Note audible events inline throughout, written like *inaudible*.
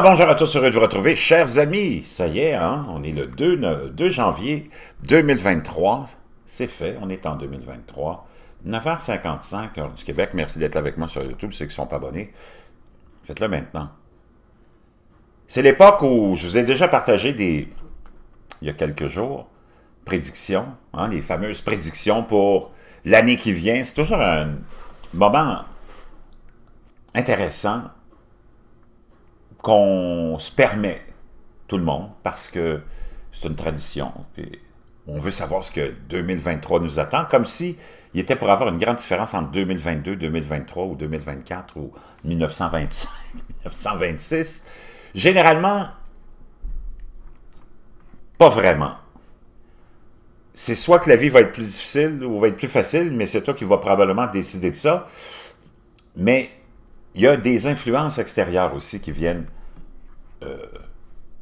bonjour à tous, heureux de vous retrouver. Chers amis, ça y est, hein, on est le 2, 2 janvier 2023. C'est fait, on est en 2023. 9h55, du Québec. Merci d'être avec moi sur YouTube, ceux qui ne sont pas abonnés. Faites-le maintenant. C'est l'époque où je vous ai déjà partagé des, il y a quelques jours, prédictions, hein, les fameuses prédictions pour l'année qui vient. C'est toujours un moment intéressant qu'on se permet, tout le monde, parce que c'est une tradition. Puis on veut savoir ce que 2023 nous attend, comme si il était pour avoir une grande différence entre 2022, 2023 ou 2024 ou 1925, 1926. Généralement, pas vraiment. C'est soit que la vie va être plus difficile ou va être plus facile, mais c'est toi qui vas probablement décider de ça. Mais il y a des influences extérieures aussi qui viennent euh,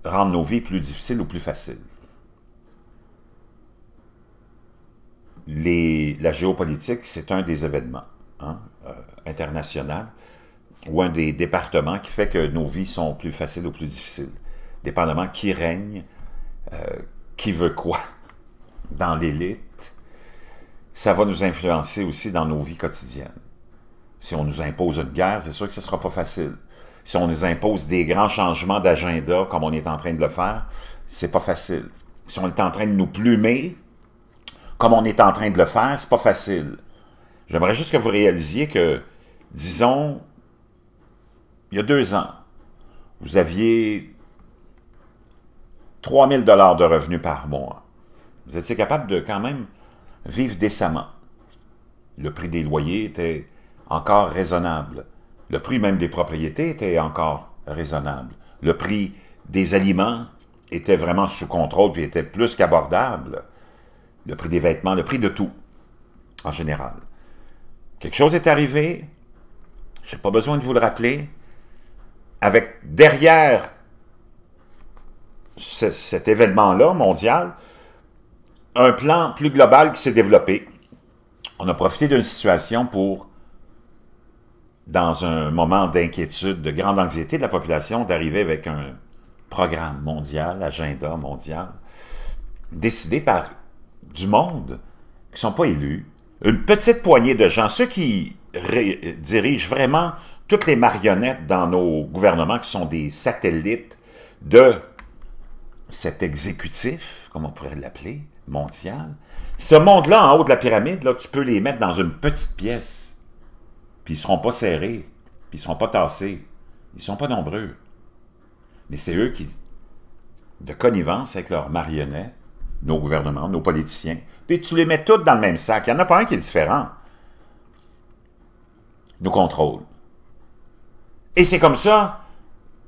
rendre nos vies plus difficiles ou plus faciles. la géopolitique, c'est un des événements hein, euh, internationaux ou un des départements qui fait que nos vies sont plus faciles ou plus difficiles, dépendamment qui règne, euh, qui veut quoi dans l'élite. Ça va nous influencer aussi dans nos vies quotidiennes. Si on nous impose une guerre, c'est sûr que ce ne sera pas facile. Si on nous impose des grands changements d'agenda, comme on est en train de le faire, c'est pas facile. Si on est en train de nous plumer, comme on est en train de le faire, c'est pas facile. J'aimerais juste que vous réalisiez que, disons, il y a deux ans, vous aviez 3000 dollars de revenus par mois. Vous étiez capable de quand même vivre décemment. Le prix des loyers était encore raisonnable. Le prix même des propriétés était encore raisonnable. Le prix des aliments était vraiment sous contrôle puis était plus qu'abordable. Le prix des vêtements, le prix de tout, en général. Quelque chose est arrivé, je n'ai pas besoin de vous le rappeler, avec derrière cet événement-là mondial, un plan plus global qui s'est développé. On a profité d'une situation pour dans un moment d'inquiétude, de grande anxiété de la population, d'arriver avec un programme mondial, agenda mondial, décidé par du monde qui ne sont pas élus, une petite poignée de gens, ceux qui dirigent vraiment toutes les marionnettes dans nos gouvernements qui sont des satellites de cet exécutif, comme on pourrait l'appeler, mondial. Ce monde-là, en haut de la pyramide, là, tu peux les mettre dans une petite pièce puis ils ne seront pas serrés, puis ils ne seront pas tassés. Ils ne sont pas nombreux. Mais c'est eux qui, de connivence avec leurs marionnettes, nos gouvernements, nos politiciens, puis tu les mets toutes dans le même sac. Il n'y en a pas un qui est différent. Nous contrôlent. Et c'est comme ça,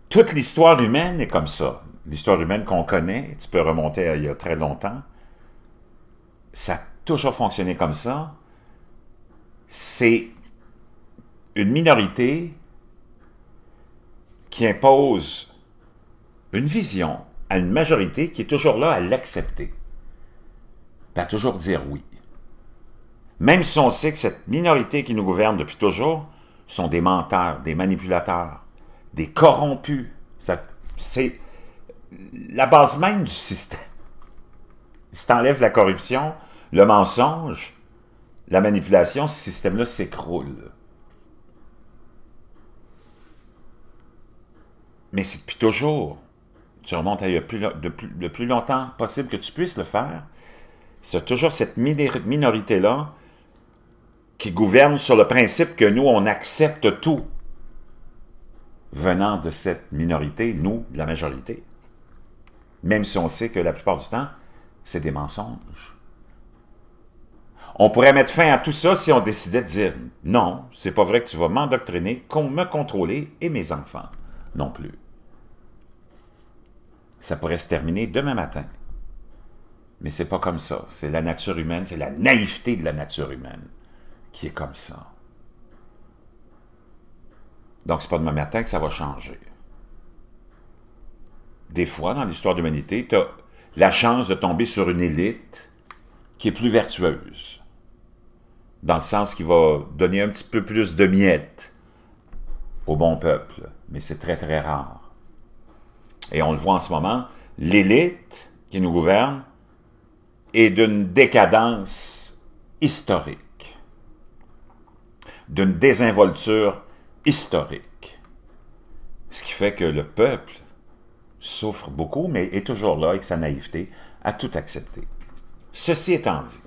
toute l'histoire humaine est comme ça. L'histoire humaine qu'on connaît, tu peux remonter à il y a très longtemps, ça a toujours fonctionné comme ça. C'est une minorité qui impose une vision à une majorité qui est toujours là à l'accepter, à toujours dire oui. Même si on sait que cette minorité qui nous gouverne depuis toujours sont des menteurs, des manipulateurs, des corrompus. C'est la base même du système. Si enlèves la corruption, le mensonge, la manipulation, ce système-là s'écroule. Mais c'est depuis toujours. Tu remontes le plus, longtemps possible que tu puisses le faire. C'est toujours cette minorité-là qui gouverne sur le principe que nous, on accepte tout venant de cette minorité, nous, de la majorité. Même si on sait que la plupart du temps, c'est des mensonges. On pourrait mettre fin à tout ça si on décidait de dire non, c'est pas vrai que tu vas m'endoctriner, me contrôler et mes enfants non plus. Ça pourrait se terminer demain matin. Mais c'est pas comme ça. C'est la nature humaine, c'est la naïveté de la nature humaine qui est comme ça. Donc, c'est pas demain matin que ça va changer. Des fois, dans l'histoire de l'humanité, tu as la chance de tomber sur une élite qui est plus vertueuse, dans le sens qui va donner un petit peu plus de miettes au bon peuple mais c'est très, très rare. Et on le voit en ce moment, l'élite qui nous gouverne est d'une décadence historique, d'une désinvolture historique. Ce qui fait que le peuple souffre beaucoup, mais est toujours là avec sa naïveté à tout accepter. Ceci étant dit,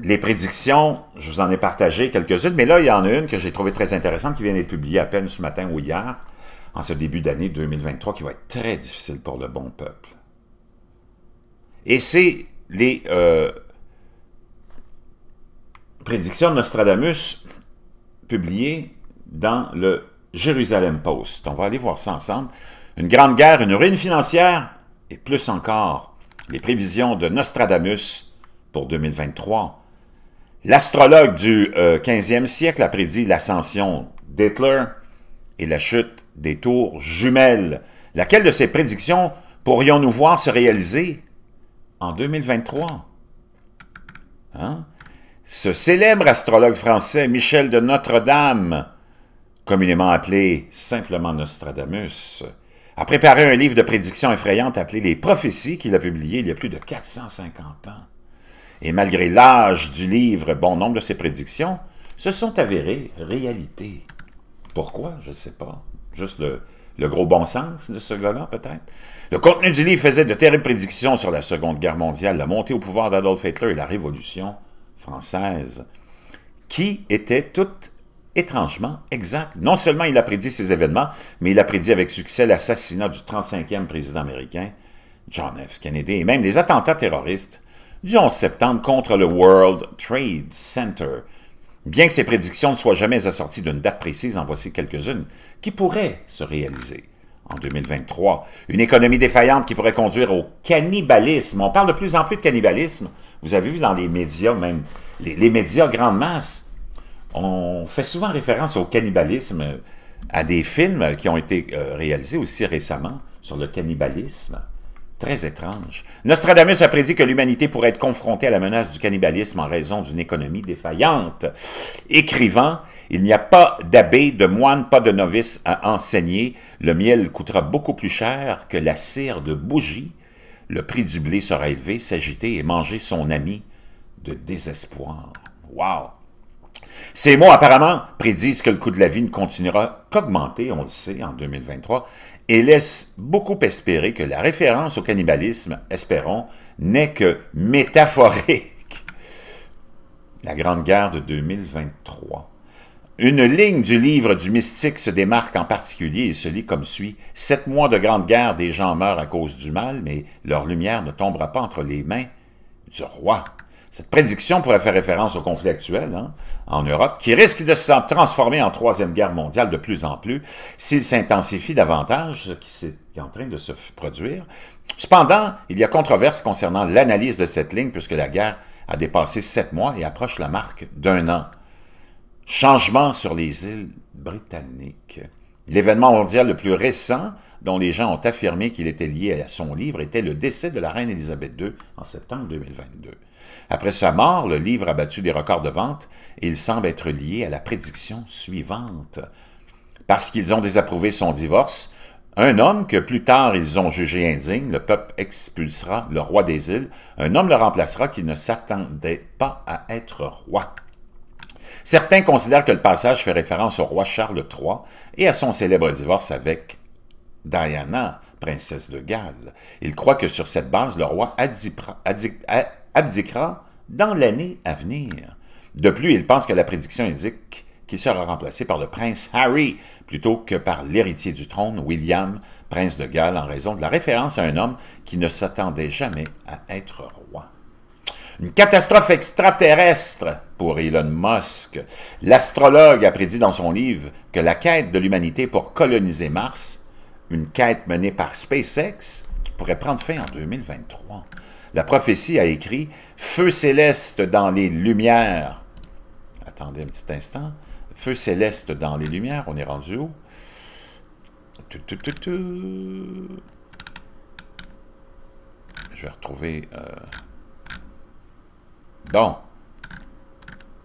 les prédictions, je vous en ai partagé quelques-unes, mais là, il y en a une que j'ai trouvée très intéressante qui vient d'être publiée à peine ce matin ou hier, en ce début d'année 2023, qui va être très difficile pour le bon peuple. Et c'est les euh, prédictions de Nostradamus publiées dans le Jérusalem Post. On va aller voir ça ensemble. Une grande guerre, une ruine financière, et plus encore, les prévisions de Nostradamus pour 2023. L'astrologue du 15e euh, siècle a prédit l'ascension d'Hitler et la chute des tours jumelles. Laquelle de ces prédictions pourrions-nous voir se réaliser en 2023? Hein? Ce célèbre astrologue français Michel de Notre-Dame, communément appelé simplement Nostradamus, a préparé un livre de prédictions effrayantes appelé Les Prophéties qu'il a publié il y a plus de 450 ans. Et malgré l'âge du livre, bon nombre de ses prédictions se sont avérées réalité. Pourquoi? Je ne sais pas. Juste le, gros bon sens de ce gars-là, peut-être. Le contenu du livre faisait de terribles prédictions sur la Seconde Guerre mondiale, la montée au pouvoir d'Adolf Hitler et la Révolution française, qui étaient toutes étrangement exactes. Non seulement il a prédit ces événements, mais il a prédit avec succès l'assassinat du 35e président américain, John F. Kennedy, et même les attentats terroristes du 11 septembre contre le World Trade Center. Bien que ces prédictions ne soient jamais assorties d'une date précise, en voici quelques-unes qui pourraient se réaliser. En 2023, une économie défaillante qui pourrait conduire au cannibalisme. On parle de plus en plus de cannibalisme. Vous avez vu dans les médias, même les, médias grande masse, on fait souvent référence au cannibalisme à des films qui ont été euh, réalisés aussi récemment sur le cannibalisme. Très étrange. Nostradamus a prédit que l'humanité pourrait être confrontée à la menace du cannibalisme en raison d'une économie défaillante. Écrivant, il n'y a pas d'abbé, de moine, pas de novice à enseigner. Le miel coûtera beaucoup plus cher que la cire de bougie. Le prix du blé sera élevé. S'agiter et manger son ami de désespoir. waouh ces mots apparemment prédisent que le coût de la vie ne continuera qu'augmenter, on le sait, en 2023, et laissent beaucoup espérer que la référence au cannibalisme, espérons, n'est que métaphorique. La Grande Guerre de 2023. Une ligne du livre du mystique se démarque en particulier et se lit comme suit. Sept mois de Grande Guerre, des gens meurent à cause du mal, mais leur lumière ne tombera pas entre les mains du roi. Cette prédiction pourrait faire référence au conflit actuel hein, en Europe, qui risque de se transformer en troisième guerre mondiale de plus en plus s'il s'intensifie davantage, ce qui est en train de se produire. Cependant, il y a controverse concernant l'analyse de cette ligne, puisque la guerre a dépassé sept mois et approche la marque d'un an. Changement sur les îles britanniques. L'événement mondial le plus récent dont les gens ont affirmé qu'il était lié à son livre, était le décès de la reine Élisabeth II en septembre 2022. Après sa mort, le livre a battu des records de vente et il semble être lié à la prédiction suivante. Parce qu'ils ont désapprouvé son divorce, un homme que plus tard ils ont jugé indigne, le peuple expulsera le roi des îles, un homme le remplacera qui ne s'attendait pas à être roi. Certains considèrent que le passage fait référence au roi Charles III et à son célèbre divorce avec Diana, princesse de Galles. Il croit que sur cette base, le roi abdiquera dans l'année à venir. De plus, il pense que la prédiction indique qu'il sera remplacé par le prince Harry plutôt que par l'héritier du trône, William, prince de Galles, en raison de la référence à un homme qui ne s'attendait jamais à être roi. Une catastrophe extraterrestre pour Elon Musk. L'astrologue a prédit dans son livre que la quête de l'humanité pour coloniser Mars une quête menée par SpaceX qui pourrait prendre fin en 2023. La prophétie a écrit « Feu céleste dans les lumières ». Attendez un petit instant. « Feu céleste dans les lumières », on est rendu où? Je vais retrouver... Euh, bon.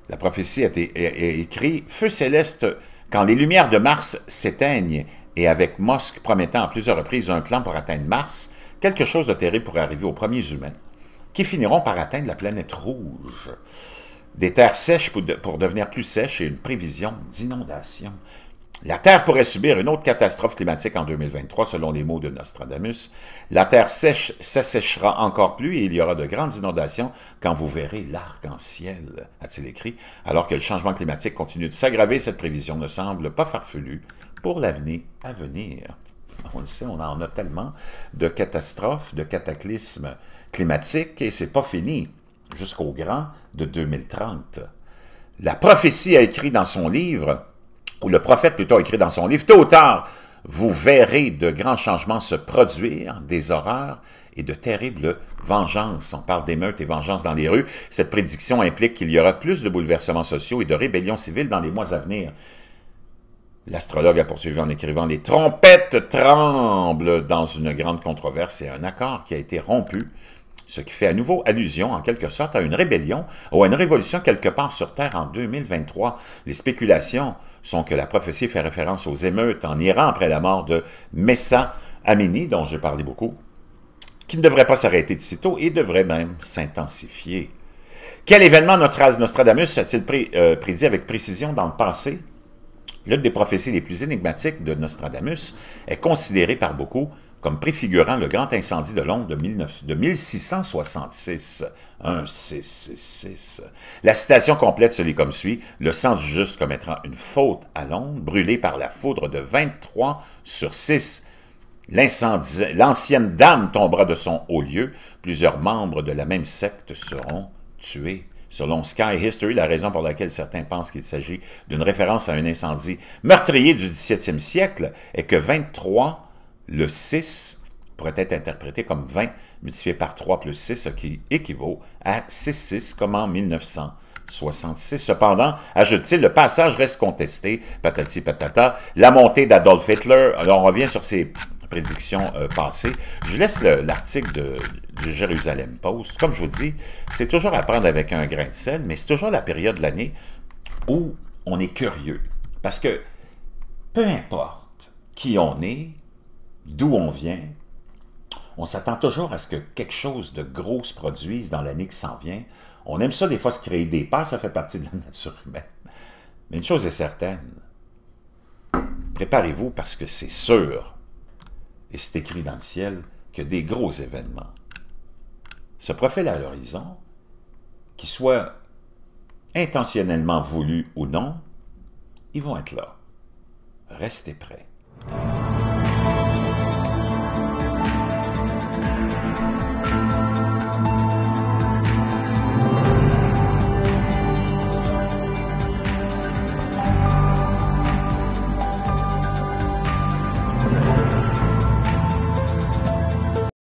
La prophétie a été Feu céleste quand les lumières de Mars s'éteignent et avec Musk promettant à plusieurs reprises un plan pour atteindre Mars, quelque chose de terrible pourrait arriver aux premiers humains, qui finiront par atteindre la planète rouge. Des terres sèches pour, devenir plus sèches et une prévision d'inondation. La Terre pourrait subir une autre catastrophe climatique en 2023, selon les mots de Nostradamus. La Terre sèche s'asséchera encore plus et il y aura de grandes inondations quand vous verrez l'arc-en-ciel, a-t-il écrit. Alors que le changement climatique continue de s'aggraver, cette prévision ne semble pas farfelue pour l'avenir à venir. On le sait, on en a tellement de catastrophes, de cataclysmes climatiques, et c'est pas fini jusqu'au grand de 2030. La prophétie a écrit dans son livre, ou le prophète plutôt a écrit dans son livre, tôt ou tard, vous verrez de grands changements se produire, des horreurs et de terribles vengeances. On parle d'émeutes et vengeances dans les rues. Cette prédiction implique qu'il y aura plus de bouleversements sociaux et de rébellions civiles dans les mois à venir. L'astrologue a poursuivi en écrivant Les trompettes tremblent dans une grande controverse et un accord qui a été rompu, ce qui fait à nouveau allusion en quelque sorte à une rébellion ou à une révolution quelque part sur Terre en 2023. Les spéculations sont que la prophétie fait référence aux émeutes en Iran après la mort de Messa Amini, dont j'ai parlé beaucoup, qui ne devrait pas s'arrêter de tôt et devrait même s'intensifier. Quel événement Notre-Dame Nostradamus a-t-il euh, prédit avec précision dans le passé L'une des prophéties les plus énigmatiques de Nostradamus est considérée par beaucoup comme préfigurant le grand incendie de Londres de, 1666. La citation complète se lit comme suit. Le sang du juste commettra une faute à Londres, brûlée par la foudre de 23 sur 6. L'ancienne dame tombera de son haut lieu. Plusieurs membres de la même secte seront tués. Selon Sky History, la raison pour laquelle certains pensent qu'il s'agit d'une référence à un incendie meurtrier du 17e siècle est que 23, le 6, pourrait être interprété comme 20 multiplié par 3 plus 6, ce qui équivaut à 6,6 comme en 1966. Cependant, ajoute-t-il, le passage reste contesté, patati patata, la montée d'Adolf Hitler, alors on revient sur ces prédiction euh, passée. Je laisse l'article du Jérusalem Post. Comme je vous dis, c'est toujours à prendre avec un grain de sel, mais c'est toujours la période de l'année où on est curieux. Parce que peu importe qui on est, d'où on vient, on s'attend toujours à ce que quelque chose de gros se produise dans l'année qui s'en vient. On aime ça des fois se créer des peurs, ça fait partie de la *laughs* nature humaine. Mais une chose est certaine, préparez-vous parce que c'est sûr et c'est écrit dans le ciel, que des gros événements se profilent à l'horizon, qu'ils soient intentionnellement voulus ou non, ils vont être là. Restez prêts.